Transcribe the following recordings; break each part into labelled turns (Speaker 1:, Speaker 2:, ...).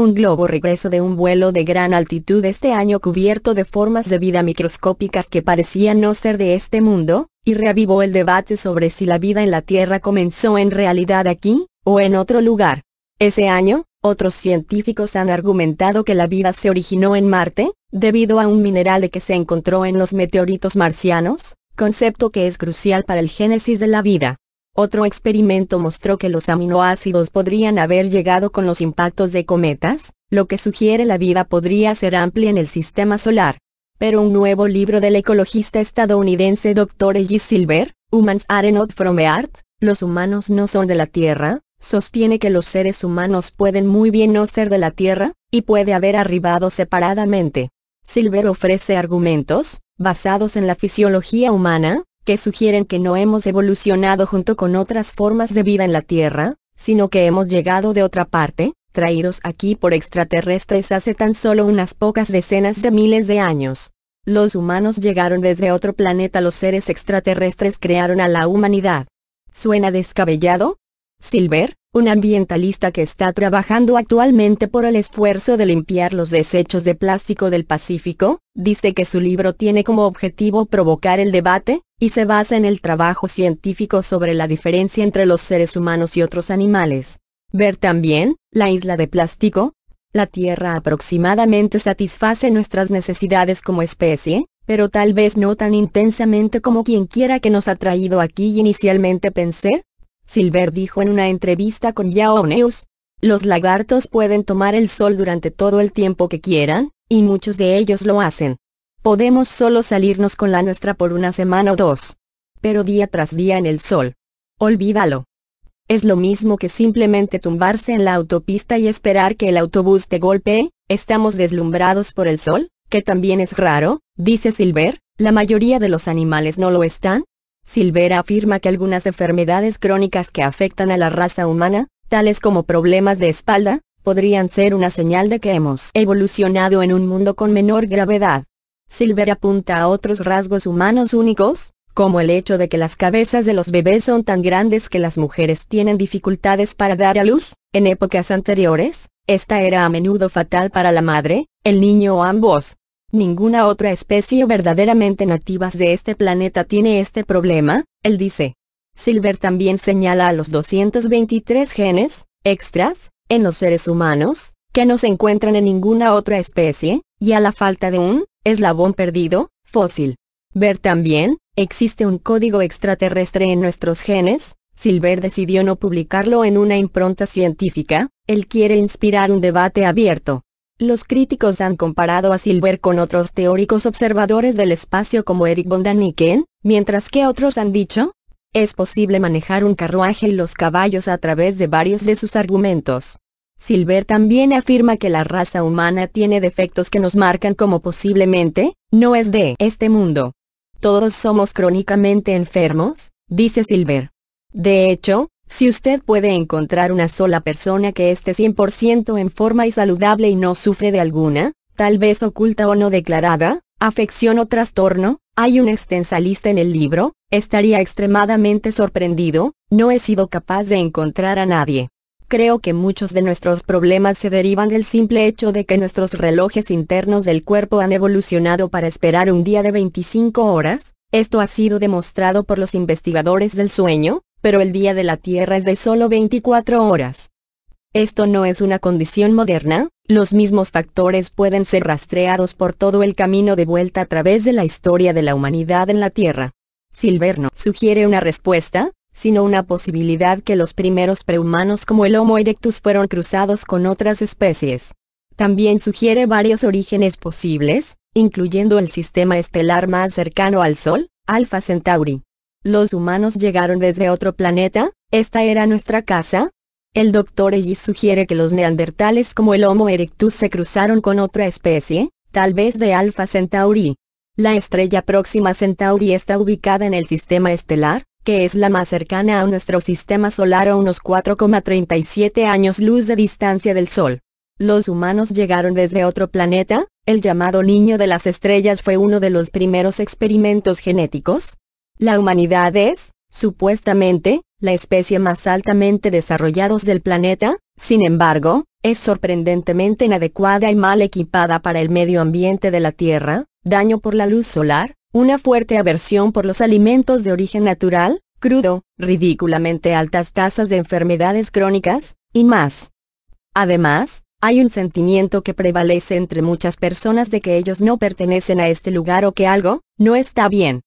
Speaker 1: un globo regreso de un vuelo de gran altitud este año cubierto de formas de vida microscópicas que parecían no ser de este mundo, y reavivó el debate sobre si la vida en la Tierra comenzó en realidad aquí, o en otro lugar. Ese año, otros científicos han argumentado que la vida se originó en Marte, debido a un mineral de que se encontró en los meteoritos marcianos, concepto que es crucial para el génesis de la vida. Otro experimento mostró que los aminoácidos podrían haber llegado con los impactos de cometas, lo que sugiere la vida podría ser amplia en el sistema solar. Pero un nuevo libro del ecologista estadounidense Dr. E. Silver, Humans Are Not From Earth, Los humanos no son de la Tierra, sostiene que los seres humanos pueden muy bien no ser de la Tierra, y puede haber arribado separadamente. Silver ofrece argumentos, basados en la fisiología humana, que sugieren que no hemos evolucionado junto con otras formas de vida en la Tierra, sino que hemos llegado de otra parte, traídos aquí por extraterrestres hace tan solo unas pocas decenas de miles de años. Los humanos llegaron desde otro planeta, los seres extraterrestres crearon a la humanidad. ¿Suena descabellado? Silver, un ambientalista que está trabajando actualmente por el esfuerzo de limpiar los desechos de plástico del Pacífico, dice que su libro tiene como objetivo provocar el debate, y se basa en el trabajo científico sobre la diferencia entre los seres humanos y otros animales. Ver también, la isla de plástico. La Tierra aproximadamente satisface nuestras necesidades como especie, pero tal vez no tan intensamente como quien quiera que nos ha traído aquí inicialmente pensé, Silver dijo en una entrevista con Yahoo News. Los lagartos pueden tomar el sol durante todo el tiempo que quieran, y muchos de ellos lo hacen. Podemos solo salirnos con la nuestra por una semana o dos. Pero día tras día en el sol. Olvídalo. Es lo mismo que simplemente tumbarse en la autopista y esperar que el autobús te golpee, estamos deslumbrados por el sol, que también es raro, dice Silver, la mayoría de los animales no lo están, Silvera afirma que algunas enfermedades crónicas que afectan a la raza humana, tales como problemas de espalda, podrían ser una señal de que hemos evolucionado en un mundo con menor gravedad. Silvera apunta a otros rasgos humanos únicos, como el hecho de que las cabezas de los bebés son tan grandes que las mujeres tienen dificultades para dar a luz, en épocas anteriores, esta era a menudo fatal para la madre, el niño o ambos, Ninguna otra especie verdaderamente nativas de este planeta tiene este problema, él dice. Silver también señala a los 223 genes, extras, en los seres humanos, que no se encuentran en ninguna otra especie, y a la falta de un, eslabón perdido, fósil. Ver también, existe un código extraterrestre en nuestros genes, Silver decidió no publicarlo en una impronta científica, él quiere inspirar un debate abierto. Los críticos han comparado a Silver con otros teóricos observadores del espacio como Eric von Daniken, mientras que otros han dicho, es posible manejar un carruaje y los caballos a través de varios de sus argumentos. Silver también afirma que la raza humana tiene defectos que nos marcan como posiblemente, no es de este mundo. Todos somos crónicamente enfermos, dice Silver. De hecho, si usted puede encontrar una sola persona que esté 100% en forma y saludable y no sufre de alguna, tal vez oculta o no declarada, afección o trastorno, hay una extensa lista en el libro, estaría extremadamente sorprendido, no he sido capaz de encontrar a nadie. Creo que muchos de nuestros problemas se derivan del simple hecho de que nuestros relojes internos del cuerpo han evolucionado para esperar un día de 25 horas, esto ha sido demostrado por los investigadores del sueño, pero el día de la Tierra es de solo 24 horas. Esto no es una condición moderna, los mismos factores pueden ser rastreados por todo el camino de vuelta a través de la historia de la humanidad en la Tierra. Silver no sugiere una respuesta, sino una posibilidad que los primeros prehumanos como el Homo erectus fueron cruzados con otras especies. También sugiere varios orígenes posibles, incluyendo el sistema estelar más cercano al Sol, Alpha Centauri. ¿Los humanos llegaron desde otro planeta? ¿Esta era nuestra casa? El doctor Ellis sugiere que los neandertales como el Homo erectus se cruzaron con otra especie, tal vez de Alpha Centauri. La estrella próxima Centauri está ubicada en el sistema estelar, que es la más cercana a nuestro sistema solar a unos 4,37 años luz de distancia del Sol. Los humanos llegaron desde otro planeta, el llamado Niño de las Estrellas fue uno de los primeros experimentos genéticos, la humanidad es, supuestamente, la especie más altamente desarrollados del planeta, sin embargo, es sorprendentemente inadecuada y mal equipada para el medio ambiente de la Tierra, daño por la luz solar, una fuerte aversión por los alimentos de origen natural, crudo, ridículamente altas tasas de enfermedades crónicas, y más. Además, hay un sentimiento que prevalece entre muchas personas de que ellos no pertenecen a este lugar o que algo, no está bien.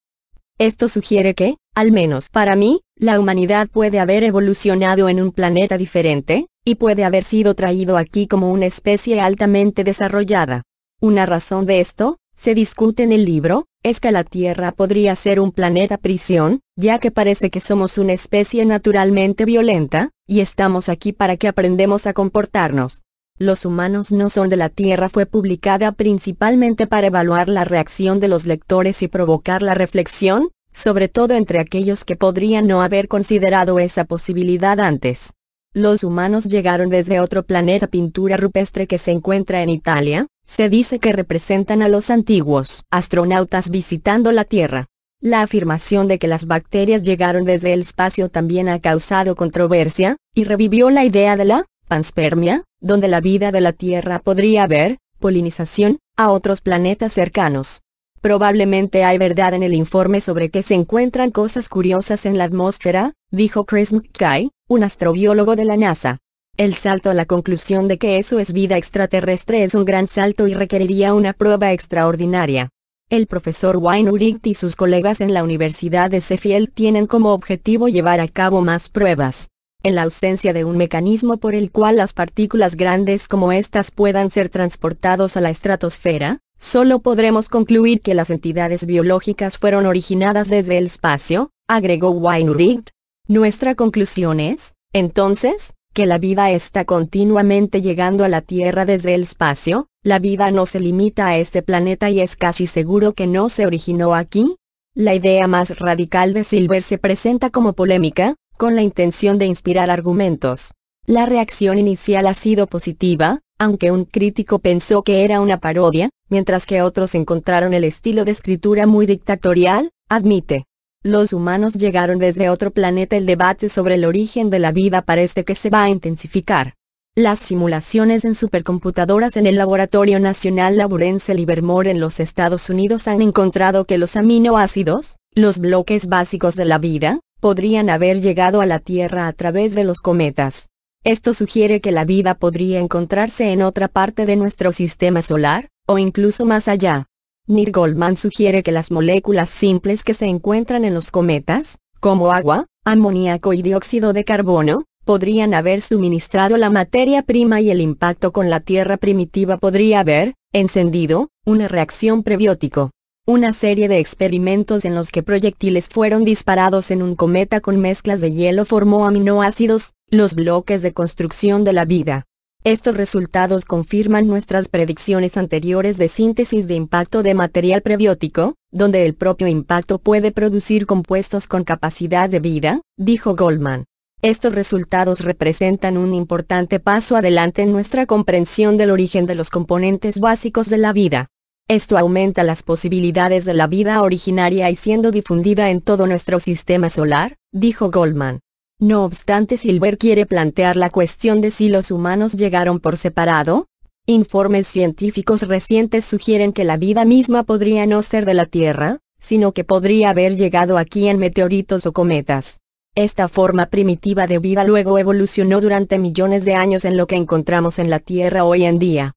Speaker 1: Esto sugiere que, al menos para mí, la humanidad puede haber evolucionado en un planeta diferente, y puede haber sido traído aquí como una especie altamente desarrollada. Una razón de esto, se discute en el libro, es que la Tierra podría ser un planeta prisión, ya que parece que somos una especie naturalmente violenta, y estamos aquí para que aprendemos a comportarnos. Los humanos no son de la Tierra fue publicada principalmente para evaluar la reacción de los lectores y provocar la reflexión, sobre todo entre aquellos que podrían no haber considerado esa posibilidad antes. Los humanos llegaron desde otro planeta pintura rupestre que se encuentra en Italia, se dice que representan a los antiguos astronautas visitando la Tierra. La afirmación de que las bacterias llegaron desde el espacio también ha causado controversia, y revivió la idea de la panspermia, donde la vida de la Tierra podría haber, polinización, a otros planetas cercanos. Probablemente hay verdad en el informe sobre que se encuentran cosas curiosas en la atmósfera, dijo Chris McKay, un astrobiólogo de la NASA. El salto a la conclusión de que eso es vida extraterrestre es un gran salto y requeriría una prueba extraordinaria. El profesor Wayne Uricht y sus colegas en la Universidad de Sheffield tienen como objetivo llevar a cabo más pruebas en la ausencia de un mecanismo por el cual las partículas grandes como estas puedan ser transportados a la estratosfera, solo podremos concluir que las entidades biológicas fueron originadas desde el espacio, agregó Weinrich. Nuestra conclusión es, entonces, que la vida está continuamente llegando a la Tierra desde el espacio, la vida no se limita a este planeta y es casi seguro que no se originó aquí. La idea más radical de Silver se presenta como polémica, con la intención de inspirar argumentos. La reacción inicial ha sido positiva, aunque un crítico pensó que era una parodia, mientras que otros encontraron el estilo de escritura muy dictatorial, admite. Los humanos llegaron desde otro planeta. El debate sobre el origen de la vida parece que se va a intensificar. Las simulaciones en supercomputadoras en el Laboratorio Nacional Laburense Livermore en los Estados Unidos han encontrado que los aminoácidos, los bloques básicos de la vida, podrían haber llegado a la Tierra a través de los cometas. Esto sugiere que la vida podría encontrarse en otra parte de nuestro sistema solar, o incluso más allá. Nir Goldman sugiere que las moléculas simples que se encuentran en los cometas, como agua, amoníaco y dióxido de carbono, podrían haber suministrado la materia prima y el impacto con la Tierra primitiva podría haber, encendido, una reacción prebiótico una serie de experimentos en los que proyectiles fueron disparados en un cometa con mezclas de hielo formó aminoácidos, los bloques de construcción de la vida. Estos resultados confirman nuestras predicciones anteriores de síntesis de impacto de material prebiótico, donde el propio impacto puede producir compuestos con capacidad de vida, dijo Goldman. Estos resultados representan un importante paso adelante en nuestra comprensión del origen de los componentes básicos de la vida. Esto aumenta las posibilidades de la vida originaria y siendo difundida en todo nuestro sistema solar, dijo Goldman. No obstante Silver quiere plantear la cuestión de si los humanos llegaron por separado. Informes científicos recientes sugieren que la vida misma podría no ser de la Tierra, sino que podría haber llegado aquí en meteoritos o cometas. Esta forma primitiva de vida luego evolucionó durante millones de años en lo que encontramos en la Tierra hoy en día.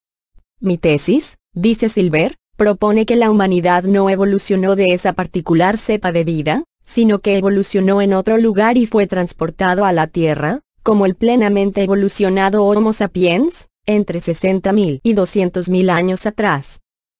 Speaker 1: Mi tesis, dice Silver, propone que la humanidad no evolucionó de esa particular cepa de vida, sino que evolucionó en otro lugar y fue transportado a la Tierra, como el plenamente evolucionado Homo sapiens, entre 60.000 y 200.000 años atrás.